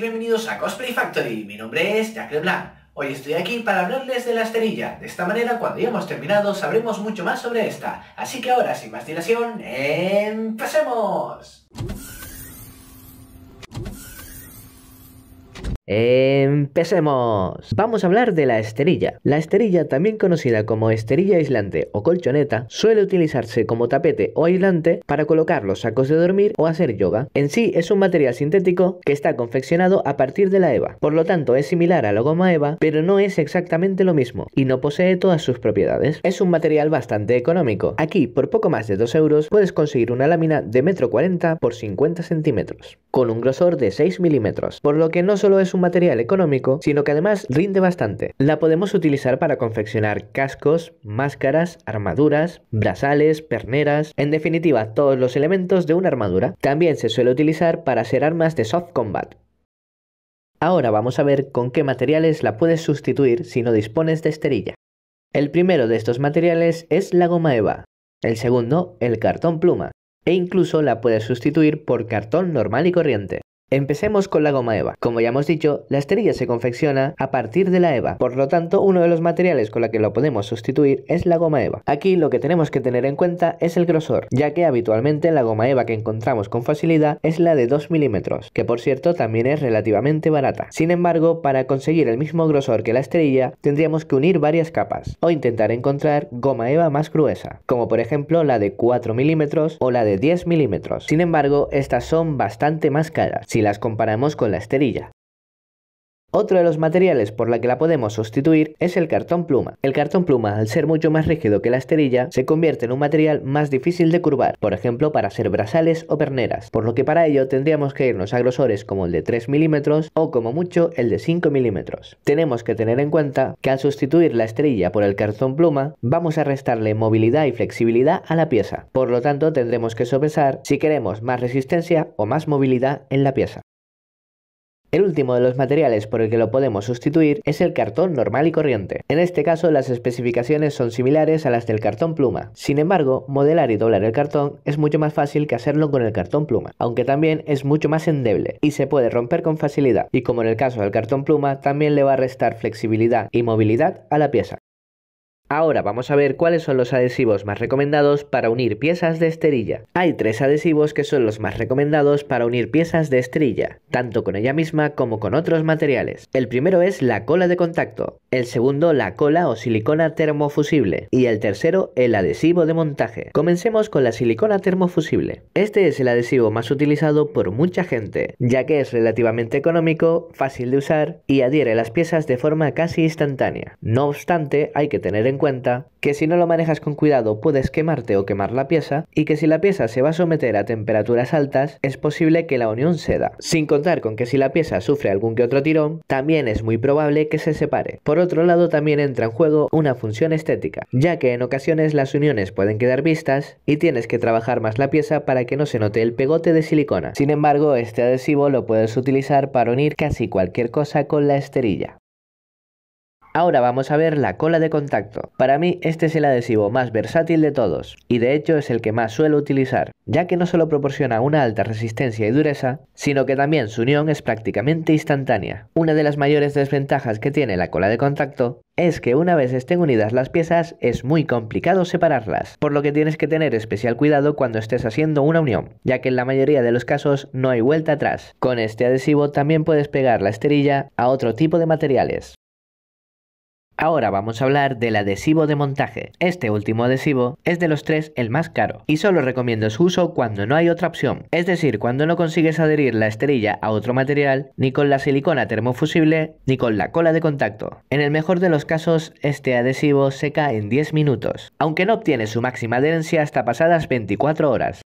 bienvenidos a Cosplay Factory. Mi nombre es Jack Leblanc. Hoy estoy aquí para hablarles de la esterilla. De esta manera, cuando hemos terminado, sabremos mucho más sobre esta. Así que ahora, sin más dilación, ¡empecemos! Empecemos. Vamos a hablar de la esterilla. La esterilla, también conocida como esterilla aislante o colchoneta, suele utilizarse como tapete o aislante para colocar los sacos de dormir o hacer yoga. En sí es un material sintético que está confeccionado a partir de la EVA. Por lo tanto, es similar a la goma EVA, pero no es exactamente lo mismo y no posee todas sus propiedades. Es un material bastante económico. Aquí, por poco más de 2 euros, puedes conseguir una lámina de 1,40 x por 50 centímetros, con un grosor de 6 milímetros, por lo que no solo es un material económico, sino que además rinde bastante. La podemos utilizar para confeccionar cascos, máscaras, armaduras, brazales, perneras, en definitiva todos los elementos de una armadura. También se suele utilizar para hacer armas de soft combat, Ahora vamos a ver con qué materiales la puedes sustituir si no dispones de esterilla. El primero de estos materiales es la goma eva, el segundo el cartón pluma, e incluso la puedes sustituir por cartón normal y corriente. Empecemos con la goma eva. Como ya hemos dicho, la esterilla se confecciona a partir de la eva, por lo tanto uno de los materiales con la que lo podemos sustituir es la goma eva. Aquí lo que tenemos que tener en cuenta es el grosor, ya que habitualmente la goma eva que encontramos con facilidad es la de 2 milímetros, que por cierto también es relativamente barata. Sin embargo, para conseguir el mismo grosor que la esterilla, tendríamos que unir varias capas, o intentar encontrar goma eva más gruesa, como por ejemplo la de 4 milímetros o la de 10 milímetros. Sin embargo, estas son bastante más caras las comparamos con la esterilla, otro de los materiales por la que la podemos sustituir es el cartón pluma. El cartón pluma, al ser mucho más rígido que la esterilla, se convierte en un material más difícil de curvar, por ejemplo para hacer brasales o perneras, por lo que para ello tendríamos que irnos a grosores como el de 3 milímetros o como mucho el de 5 milímetros. Tenemos que tener en cuenta que al sustituir la esterilla por el cartón pluma, vamos a restarle movilidad y flexibilidad a la pieza, por lo tanto tendremos que sopesar si queremos más resistencia o más movilidad en la pieza. El último de los materiales por el que lo podemos sustituir es el cartón normal y corriente. En este caso las especificaciones son similares a las del cartón pluma. Sin embargo, modelar y doblar el cartón es mucho más fácil que hacerlo con el cartón pluma, aunque también es mucho más endeble y se puede romper con facilidad. Y como en el caso del cartón pluma, también le va a restar flexibilidad y movilidad a la pieza. Ahora vamos a ver cuáles son los adhesivos más recomendados para unir piezas de esterilla. Hay tres adhesivos que son los más recomendados para unir piezas de esterilla, tanto con ella misma como con otros materiales. El primero es la cola de contacto, el segundo la cola o silicona termofusible y el tercero el adhesivo de montaje. Comencemos con la silicona termofusible. Este es el adhesivo más utilizado por mucha gente, ya que es relativamente económico, fácil de usar y adhiere las piezas de forma casi instantánea. No obstante, hay que tener en cuenta que si no lo manejas con cuidado puedes quemarte o quemar la pieza y que si la pieza se va a someter a temperaturas altas es posible que la unión ceda. Sin contar con que si la pieza sufre algún que otro tirón, también es muy probable que se separe. Por otro lado también entra en juego una función estética, ya que en ocasiones las uniones pueden quedar vistas y tienes que trabajar más la pieza para que no se note el pegote de silicona. Sin embargo, este adhesivo lo puedes utilizar para unir casi cualquier cosa con la esterilla. Ahora vamos a ver la cola de contacto. Para mí este es el adhesivo más versátil de todos y de hecho es el que más suelo utilizar, ya que no solo proporciona una alta resistencia y dureza, sino que también su unión es prácticamente instantánea. Una de las mayores desventajas que tiene la cola de contacto es que una vez estén unidas las piezas es muy complicado separarlas, por lo que tienes que tener especial cuidado cuando estés haciendo una unión, ya que en la mayoría de los casos no hay vuelta atrás. Con este adhesivo también puedes pegar la esterilla a otro tipo de materiales. Ahora vamos a hablar del adhesivo de montaje. Este último adhesivo es de los tres el más caro y solo recomiendo su uso cuando no hay otra opción, es decir, cuando no consigues adherir la esterilla a otro material ni con la silicona termofusible ni con la cola de contacto. En el mejor de los casos, este adhesivo seca en 10 minutos, aunque no obtiene su máxima adherencia hasta pasadas 24 horas.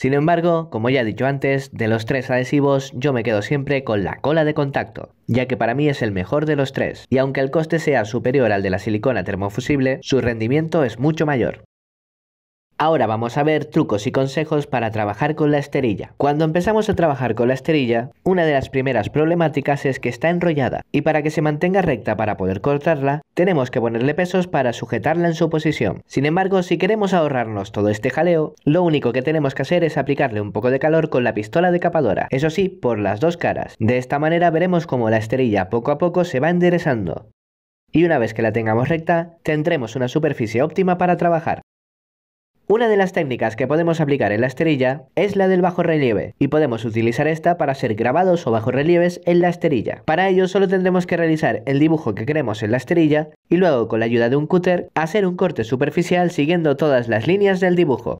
Sin embargo, como ya he dicho antes, de los tres adhesivos yo me quedo siempre con la cola de contacto, ya que para mí es el mejor de los tres, y aunque el coste sea superior al de la silicona termofusible, su rendimiento es mucho mayor. Ahora vamos a ver trucos y consejos para trabajar con la esterilla. Cuando empezamos a trabajar con la esterilla, una de las primeras problemáticas es que está enrollada y para que se mantenga recta para poder cortarla, tenemos que ponerle pesos para sujetarla en su posición. Sin embargo, si queremos ahorrarnos todo este jaleo, lo único que tenemos que hacer es aplicarle un poco de calor con la pistola decapadora, eso sí, por las dos caras. De esta manera veremos cómo la esterilla poco a poco se va enderezando. Y una vez que la tengamos recta, tendremos una superficie óptima para trabajar. Una de las técnicas que podemos aplicar en la esterilla es la del bajo relieve y podemos utilizar esta para hacer grabados o bajo relieves en la esterilla. Para ello solo tendremos que realizar el dibujo que queremos en la esterilla y luego con la ayuda de un cúter hacer un corte superficial siguiendo todas las líneas del dibujo.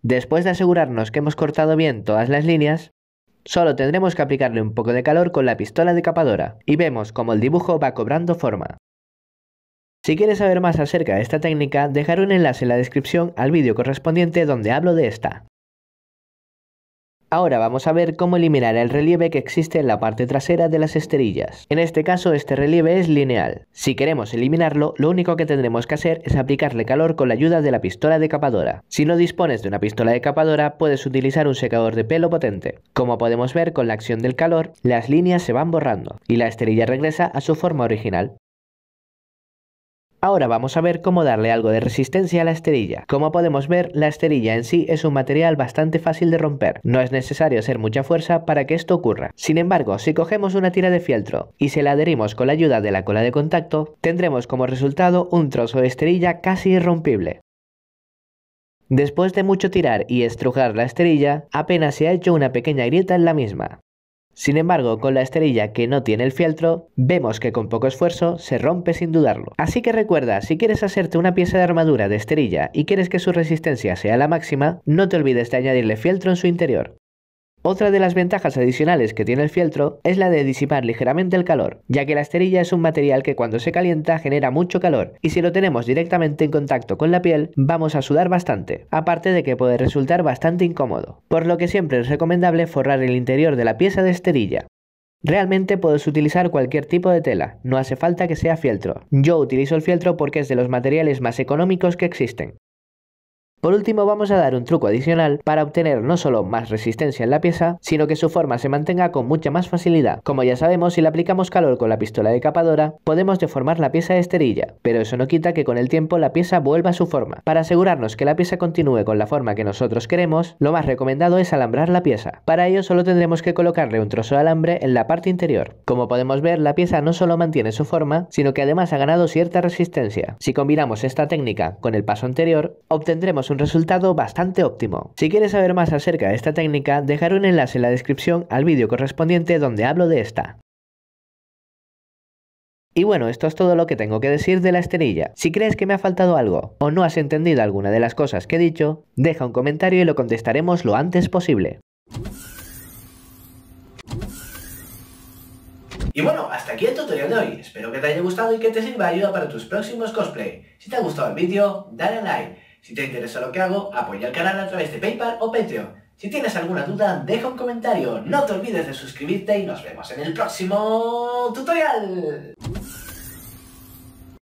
Después de asegurarnos que hemos cortado bien todas las líneas, solo tendremos que aplicarle un poco de calor con la pistola decapadora y vemos como el dibujo va cobrando forma. Si quieres saber más acerca de esta técnica, dejaré un enlace en la descripción al vídeo correspondiente donde hablo de esta. Ahora vamos a ver cómo eliminar el relieve que existe en la parte trasera de las esterillas. En este caso este relieve es lineal. Si queremos eliminarlo, lo único que tendremos que hacer es aplicarle calor con la ayuda de la pistola decapadora. Si no dispones de una pistola decapadora, puedes utilizar un secador de pelo potente. Como podemos ver con la acción del calor, las líneas se van borrando y la esterilla regresa a su forma original. Ahora vamos a ver cómo darle algo de resistencia a la esterilla. Como podemos ver, la esterilla en sí es un material bastante fácil de romper. No es necesario hacer mucha fuerza para que esto ocurra. Sin embargo, si cogemos una tira de fieltro y se la adherimos con la ayuda de la cola de contacto, tendremos como resultado un trozo de esterilla casi irrompible. Después de mucho tirar y estrujar la esterilla, apenas se ha hecho una pequeña grieta en la misma. Sin embargo, con la esterilla que no tiene el fieltro, vemos que con poco esfuerzo se rompe sin dudarlo. Así que recuerda, si quieres hacerte una pieza de armadura de esterilla y quieres que su resistencia sea la máxima, no te olvides de añadirle fieltro en su interior. Otra de las ventajas adicionales que tiene el fieltro es la de disipar ligeramente el calor, ya que la esterilla es un material que cuando se calienta genera mucho calor y si lo tenemos directamente en contacto con la piel vamos a sudar bastante, aparte de que puede resultar bastante incómodo, por lo que siempre es recomendable forrar el interior de la pieza de esterilla. Realmente puedes utilizar cualquier tipo de tela, no hace falta que sea fieltro. Yo utilizo el fieltro porque es de los materiales más económicos que existen. Por último vamos a dar un truco adicional para obtener no solo más resistencia en la pieza, sino que su forma se mantenga con mucha más facilidad. Como ya sabemos, si le aplicamos calor con la pistola decapadora, podemos deformar la pieza de esterilla, pero eso no quita que con el tiempo la pieza vuelva a su forma. Para asegurarnos que la pieza continúe con la forma que nosotros queremos, lo más recomendado es alambrar la pieza. Para ello solo tendremos que colocarle un trozo de alambre en la parte interior. Como podemos ver, la pieza no solo mantiene su forma, sino que además ha ganado cierta resistencia. Si combinamos esta técnica con el paso anterior, obtendremos un resultado bastante óptimo. Si quieres saber más acerca de esta técnica, dejaré un enlace en la descripción al vídeo correspondiente donde hablo de esta. Y bueno, esto es todo lo que tengo que decir de la esterilla. Si crees que me ha faltado algo o no has entendido alguna de las cosas que he dicho, deja un comentario y lo contestaremos lo antes posible. Y bueno, hasta aquí el tutorial de hoy. Espero que te haya gustado y que te sirva de ayuda para tus próximos cosplay. Si te ha gustado el vídeo, dale a like. Si te interesa lo que hago, apoya el canal a través de PayPal o Patreon. Si tienes alguna duda, deja un comentario. No te olvides de suscribirte y nos vemos en el próximo tutorial.